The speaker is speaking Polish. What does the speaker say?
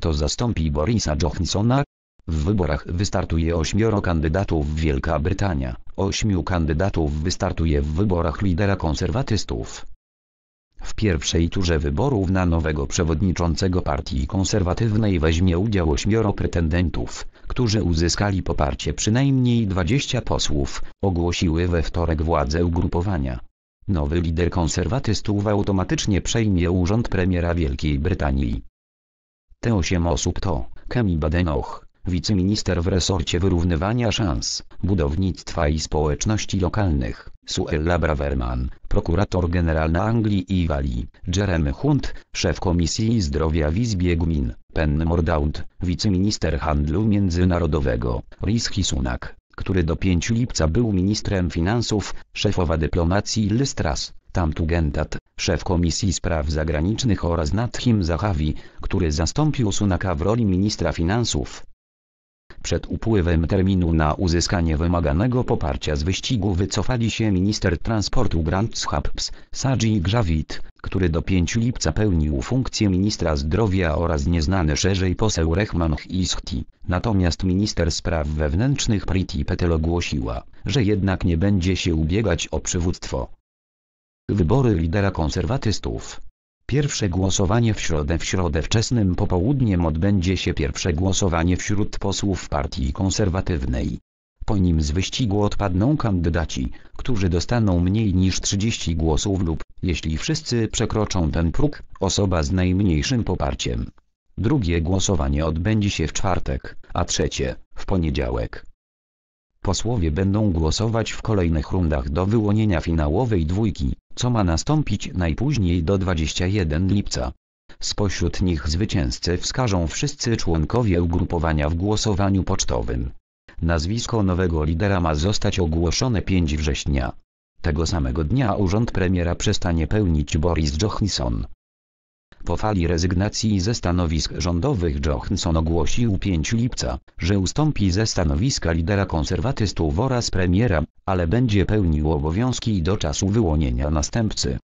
kto zastąpi Borisa Johnsona? W wyborach wystartuje ośmioro kandydatów Wielka Brytania, ośmiu kandydatów wystartuje w wyborach lidera konserwatystów. W pierwszej turze wyborów na nowego przewodniczącego partii konserwatywnej weźmie udział ośmioro pretendentów, którzy uzyskali poparcie przynajmniej 20 posłów, ogłosiły we wtorek władze ugrupowania. Nowy lider konserwatystów automatycznie przejmie urząd premiera Wielkiej Brytanii. Te osiem osób to Kami Badenoch, wiceminister w resorcie wyrównywania szans, budownictwa i społeczności lokalnych, Suella Braverman, prokurator generalna Anglii i Walii, Jeremy Hunt, szef Komisji Zdrowia w Izbie Gmin, Penn Mordaunt, wiceminister handlu międzynarodowego, Rishi Sunak, który do 5 lipca był ministrem finansów, szefowa dyplomacji Lystras, Tamtugentat, szef Komisji Spraw Zagranicznych oraz Nadhim Zahawi, który zastąpił Sunaka w roli ministra finansów. Przed upływem terminu na uzyskanie wymaganego poparcia z wyścigu wycofali się minister transportu Grand Schabs, Saji Grzawit, który do 5 lipca pełnił funkcję ministra zdrowia oraz nieznany szerzej poseł Rehman Isti. Natomiast minister spraw wewnętrznych Priti Patel ogłosiła, że jednak nie będzie się ubiegać o przywództwo. Wybory lidera konserwatystów. Pierwsze głosowanie w środę w środę wczesnym popołudniem odbędzie się pierwsze głosowanie wśród posłów partii konserwatywnej. Po nim z wyścigu odpadną kandydaci, którzy dostaną mniej niż 30 głosów lub, jeśli wszyscy przekroczą ten próg, osoba z najmniejszym poparciem. Drugie głosowanie odbędzie się w czwartek, a trzecie w poniedziałek. Posłowie będą głosować w kolejnych rundach do wyłonienia finałowej dwójki, co ma nastąpić najpóźniej do 21 lipca. Spośród nich zwycięzcę wskażą wszyscy członkowie ugrupowania w głosowaniu pocztowym. Nazwisko nowego lidera ma zostać ogłoszone 5 września. Tego samego dnia urząd premiera przestanie pełnić Boris Johnson. Po fali rezygnacji ze stanowisk rządowych Johnson ogłosił 5 lipca, że ustąpi ze stanowiska lidera konserwatystów oraz premiera, ale będzie pełnił obowiązki do czasu wyłonienia następcy.